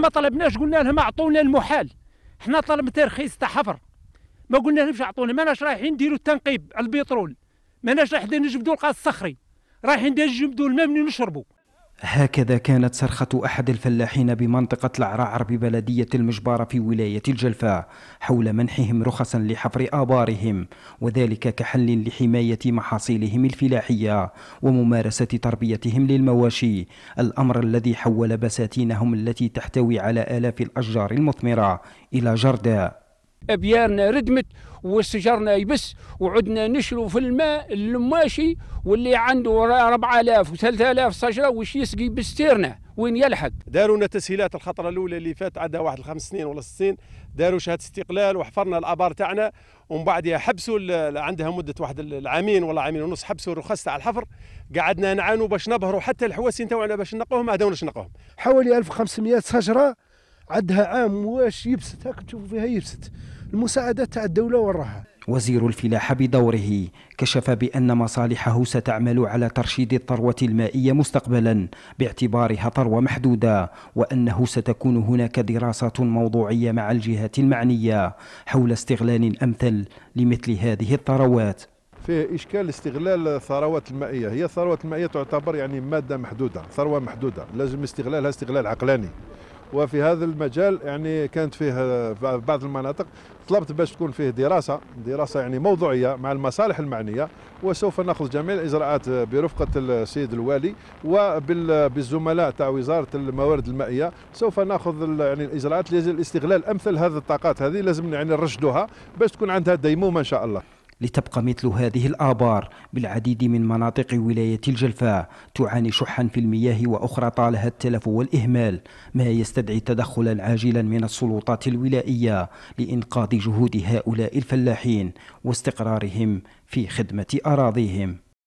ما طلبناش قلنا لهم اعطونا المحال حنا طلب ترخيص تاع حفر ما قلنا لهمش اعطونا ماناش رايحين نديروا التنقيب على البترول ماناش رايحين نجبدوا القاص الصخري رايحين نجبدوا الماء من نشربوا هكذا كانت صرخة أحد الفلاحين بمنطقة العرعر ببلدية المجبارة في ولاية الجلفة حول منحهم رخصا لحفر آبارهم وذلك كحل لحماية محاصيلهم الفلاحية وممارسة تربيتهم للمواشي الأمر الذي حول بساتينهم التي تحتوي على آلاف الأشجار المثمرة إلى جرداء أبيارنا ردمت وسجرنا يبس وعدنا نشلو في الماء اللماشي واللي عنده 4000 و3000 شجرة وش يسقي بستيرنا وين يلحق داروا لنا تسهيلات الخطرة الأولى اللي فات عندها واحد الخمس سنين ولا ست سنين داروا شهادة استقلال وحفرنا الآبار تاعنا ومن بعدها حبسوا عندها مدة واحد العامين ولا عامين ونص حبسوا الرخص تاع الحفر قعدنا نعانوا باش نبهروا حتى الحواسين تاعنا باش نقوهم ما عادوناش نقوهم حوالي 1500 شجرة عدها عام واش يبست هاك تشوفوا فيها يبست المساعدات تاع الدوله وراها وزير الفلاحة بدوره كشف بأن مصالحه ستعمل على ترشيد الثروة المائية مستقبلا باعتبارها ثروة محدودة وأنه ستكون هناك دراسات موضوعية مع الجهات المعنية حول استغلال أمثل لمثل هذه الثروات فيه إشكال استغلال الثروات المائية هي الثروات المائية تعتبر يعني مادة محدودة ثروة محدودة لازم استغلالها استغلال عقلاني وفي هذا المجال يعني كانت فيه بعض المناطق طلبت باش تكون فيه دراسه دراسه يعني موضوعيه مع المصالح المعنيه وسوف ناخذ جميع الاجراءات برفقه السيد الوالي وبالزملاء تاع وزاره الموارد المائيه سوف ناخذ يعني الاجراءات لاجل استغلال امثل هذه الطاقات هذه لازم يعني نرشدوها باش تكون عندها ديمومه ان شاء الله لتبقى مثل هذه الآبار بالعديد من مناطق ولاية الجلفة تعاني شحا في المياه وأخرى طالها التلف والإهمال ما يستدعي تدخلا عاجلا من السلطات الولائية لإنقاذ جهود هؤلاء الفلاحين واستقرارهم في خدمة أراضيهم